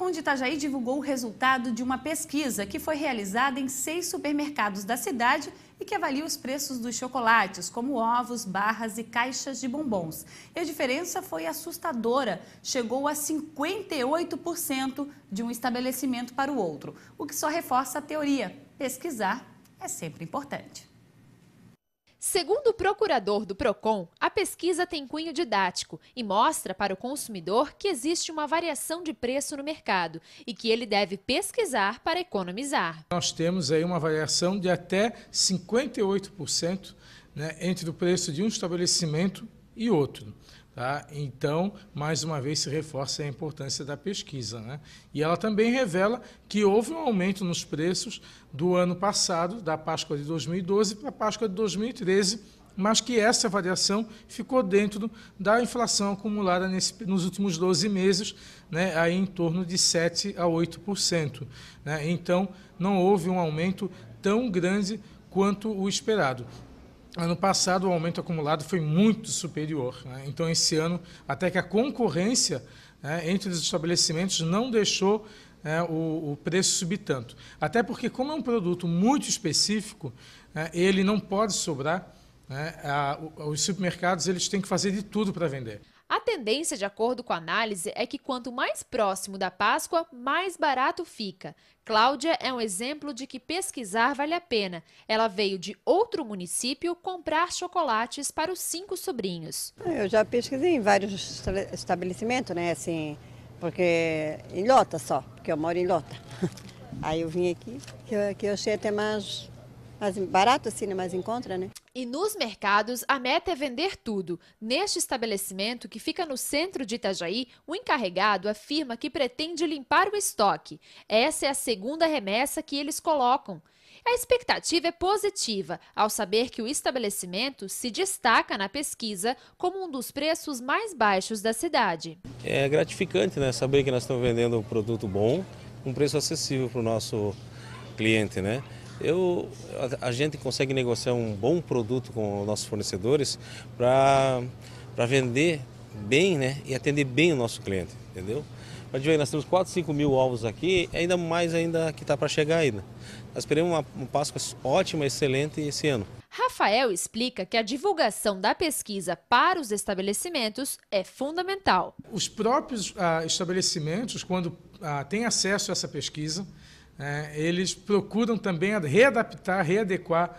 PROCON de Itajaí divulgou o resultado de uma pesquisa que foi realizada em seis supermercados da cidade e que avalia os preços dos chocolates, como ovos, barras e caixas de bombons. E a diferença foi assustadora, chegou a 58% de um estabelecimento para o outro, o que só reforça a teoria: pesquisar é sempre importante. Segundo o procurador do PROCON, a pesquisa tem cunho didático e mostra para o consumidor que existe uma variação de preço no mercado e que ele deve pesquisar para economizar. Nós temos aí uma variação de até 58% né, entre o preço de um estabelecimento e outro. Tá? Então, mais uma vez, se reforça a importância da pesquisa. Né? E ela também revela que houve um aumento nos preços do ano passado, da Páscoa de 2012 para a Páscoa de 2013, mas que essa variação ficou dentro da inflação acumulada nesse, nos últimos 12 meses, né, aí em torno de 7% a 8%. Né? Então, não houve um aumento tão grande quanto o esperado. Ano passado, o aumento acumulado foi muito superior. Né? Então, esse ano, até que a concorrência né, entre os estabelecimentos não deixou né, o, o, preço subir tanto. Até porque, como é um produto muito específico, né, ele não pode sobrar. Né, a, os supermercados eles têm que fazer de tudo para vender. A tendência, de acordo com a análise, é que quanto mais próximo da Páscoa, mais barato fica. Cláudia é um exemplo de que pesquisar vale a pena. Ela veio de outro município comprar chocolates para os cinco sobrinhos. Ah, eu já pesquisei em vários estabelecimentos, né? Assim, porque em Lota só, porque eu moro em Lota. Aí eu vim aqui, que eu, achei até mais, mais barato assim, né? mais em conta, né? E nos mercados, a meta é vender tudo. Neste estabelecimento, que fica no centro de Itajaí, o encarregado afirma que pretende limpar o estoque. Essa é a segunda remessa que eles colocam. A expectativa é positiva ao saber que o estabelecimento se destaca na pesquisa como um dos preços mais baixos da cidade. É gratificante né, saber que nós estamos vendendo um produto bom, um preço acessível para o nosso cliente. Né? eu, a, a gente consegue negociar um bom produto com os nossos fornecedores para vender bem né, e atender bem o nosso cliente, entendeu? Pode ver, nós temos 4, 5 mil ovos aqui, ainda mais ainda que está para chegar ainda. Né? Nós queremos uma, uma Páscoa ótima, excelente esse ano. Rafael explica que a divulgação da pesquisa para os estabelecimentos é fundamental. Os próprios ah, estabelecimentos, quando ah, têm acesso a essa pesquisa, é, eles procuram também readaptar, readequar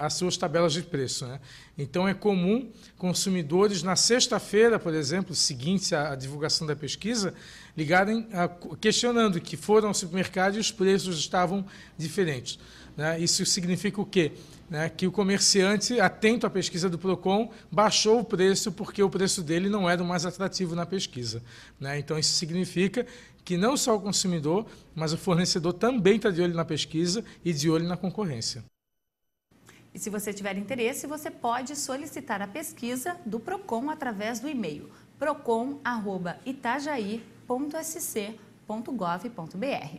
as suas tabelas de preço. Né? Então, é comum consumidores, na sexta-feira, por exemplo, seguinte à, à divulgação da pesquisa, ligarem a, questionando que foram ao supermercado e os preços estavam diferentes. Né? Isso significa o quê? Né? Que o comerciante, atento à pesquisa do PROCON, baixou o preço porque o preço dele não era o mais atrativo na pesquisa. Né? Então, isso significa que não só o consumidor, mas o fornecedor também está de olho na pesquisa e de olho na concorrência. E se você tiver interesse, você pode solicitar a pesquisa do PROCON através do e-mail procon.itajaí.sc.gov.br.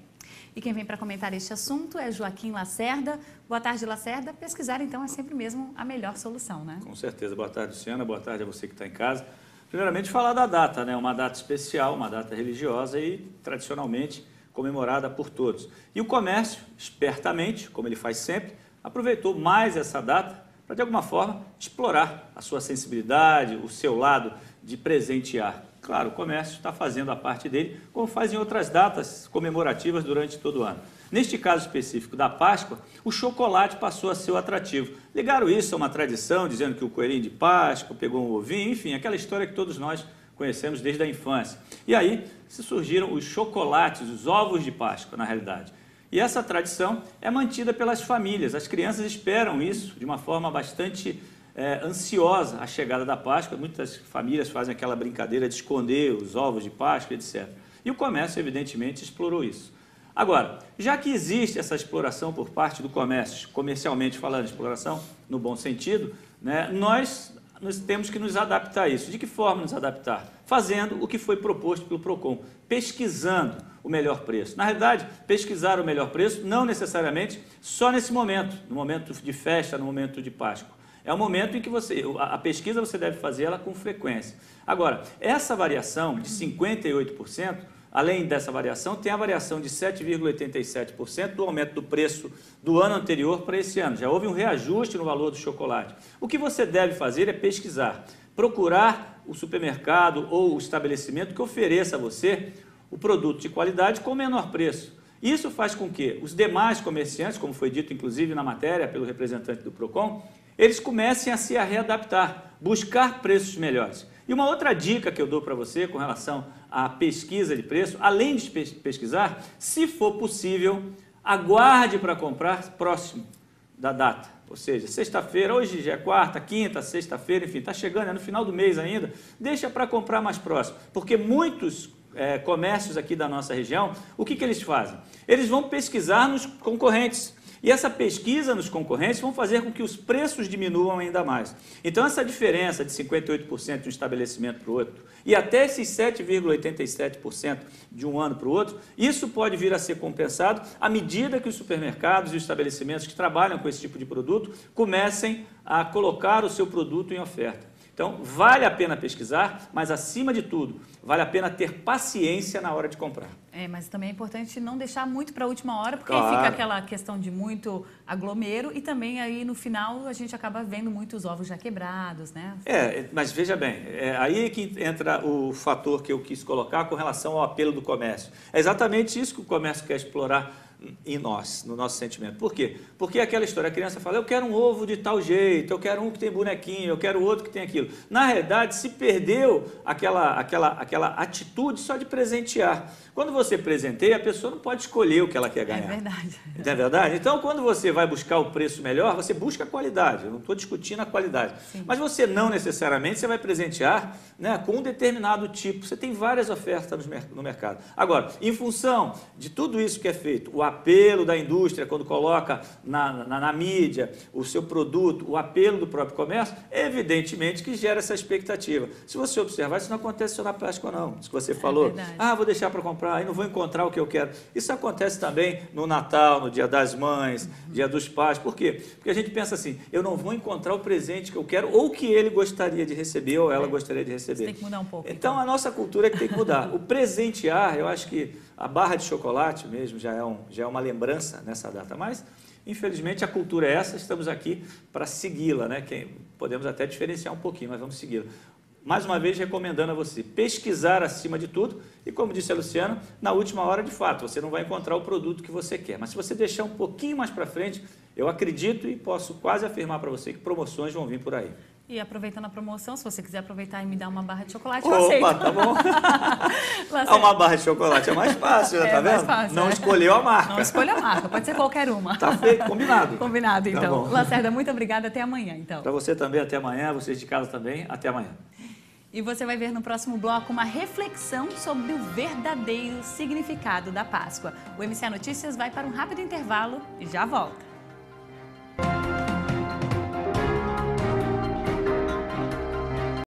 E quem vem para comentar este assunto é Joaquim Lacerda. Boa tarde, Lacerda. Pesquisar, então, é sempre mesmo a melhor solução, né? Com certeza. Boa tarde, Luciana. Boa tarde a você que está em casa. Primeiramente, falar da data, né? uma data especial, uma data religiosa e tradicionalmente comemorada por todos. E o comércio, espertamente, como ele faz sempre, aproveitou mais essa data para, de alguma forma, explorar a sua sensibilidade, o seu lado de presentear claro, o comércio está fazendo a parte dele, como fazem outras datas comemorativas durante todo o ano. Neste caso específico da Páscoa, o chocolate passou a ser o atrativo. Ligaram isso a uma tradição, dizendo que o coelhinho de Páscoa pegou um ovinho, enfim, aquela história que todos nós conhecemos desde a infância. E aí surgiram os chocolates, os ovos de Páscoa, na realidade. E essa tradição é mantida pelas famílias. As crianças esperam isso de uma forma bastante é, ansiosa a chegada da Páscoa. Muitas famílias fazem aquela brincadeira de esconder os ovos de Páscoa, etc. E o comércio, evidentemente, explorou isso. Agora, já que existe essa exploração por parte do comércio, comercialmente falando, exploração no bom sentido, né, nós, nós temos que nos adaptar a isso. De que forma nos adaptar? Fazendo o que foi proposto pelo PROCON, pesquisando o melhor preço. Na realidade, pesquisar o melhor preço não necessariamente só nesse momento, no momento de festa, no momento de Páscoa é o momento em que você, a pesquisa você deve fazer ela com frequência. Agora, essa variação de 58%, além dessa variação, tem a variação de 7,87% do aumento do preço do ano anterior para esse ano. Já houve um reajuste no valor do chocolate. O que você deve fazer é pesquisar, procurar o supermercado ou o estabelecimento que ofereça a você o produto de qualidade com menor preço. Isso faz com que os demais comerciantes, como foi dito inclusive na matéria pelo representante do PROCON, eles comecem a se readaptar, buscar preços melhores. E uma outra dica que eu dou para você com relação à pesquisa de preço, além de pesquisar, se for possível, aguarde para comprar próximo da data. Ou seja, sexta-feira, hoje já é quarta, quinta, sexta-feira, enfim, está chegando, é no final do mês ainda, deixa para comprar mais próximo. Porque muitos é, comércios aqui da nossa região, o que, que eles fazem? Eles vão pesquisar nos concorrentes, e essa pesquisa nos concorrentes vão fazer com que os preços diminuam ainda mais. Então, essa diferença de 58% de um estabelecimento para o outro e até esses 7,87% de um ano para o outro, isso pode vir a ser compensado à medida que os supermercados e os estabelecimentos que trabalham com esse tipo de produto comecem a colocar o seu produto em oferta. Então, vale a pena pesquisar, mas acima de tudo, vale a pena ter paciência na hora de comprar. É, mas também é importante não deixar muito para a última hora, porque claro. aí fica aquela questão de muito aglomero e também aí no final a gente acaba vendo muitos ovos já quebrados, né? É, mas veja bem, é aí é que entra o fator que eu quis colocar com relação ao apelo do comércio. É exatamente isso que o comércio quer explorar em nós, no nosso sentimento. Por quê? Porque aquela história, a criança fala, eu quero um ovo de tal jeito, eu quero um que tem bonequinho, eu quero outro que tem aquilo. Na realidade, se perdeu aquela, aquela, aquela atitude só de presentear. Quando você presenteia, a pessoa não pode escolher o que ela quer é ganhar. É verdade. Não é verdade? Então, quando você vai buscar o preço melhor, você busca a qualidade. Eu não estou discutindo a qualidade. Sim. Mas você não necessariamente você vai presentear né, com um determinado tipo. Você tem várias ofertas no mercado. Agora, em função de tudo isso que é feito, o apelo da indústria quando coloca na, na, na mídia o seu produto, o apelo do próprio comércio, evidentemente que gera essa expectativa. Se você observar, isso não acontece só na plástico, não. Isso que você é falou, é ah, vou deixar para comprar, aí não vou encontrar o que eu quero. Isso acontece também no Natal, no Dia das Mães, uhum. Dia dos Pais. Por quê? Porque a gente pensa assim, eu não vou encontrar o presente que eu quero ou que ele gostaria de receber ou ela é. gostaria de receber. Isso tem que mudar um pouco. Então, então, a nossa cultura é que tem que mudar. o presentear, eu acho que a barra de chocolate mesmo já é, um, já é uma lembrança nessa data, mas infelizmente a cultura é essa, estamos aqui para segui-la, né? podemos até diferenciar um pouquinho, mas vamos segui-la. Mais uma vez recomendando a você pesquisar acima de tudo e, como disse a Luciana, na última hora de fato você não vai encontrar o produto que você quer. Mas se você deixar um pouquinho mais para frente, eu acredito e posso quase afirmar para você que promoções vão vir por aí. E aproveitando a promoção, se você quiser aproveitar e me dar uma barra de chocolate, Opa, eu aceito. tá bom. é uma barra de chocolate, é mais fácil, já é, tá vendo? Fácil, Não é. escolheu a marca. Não escolhe a marca, pode ser qualquer uma. Tá feito, combinado. Combinado, tá então. Tá Lacerda, muito obrigada, até amanhã, então. Para você também, até amanhã, vocês de casa também, até amanhã. E você vai ver no próximo bloco uma reflexão sobre o verdadeiro significado da Páscoa. O MC Notícias vai para um rápido intervalo e já volta.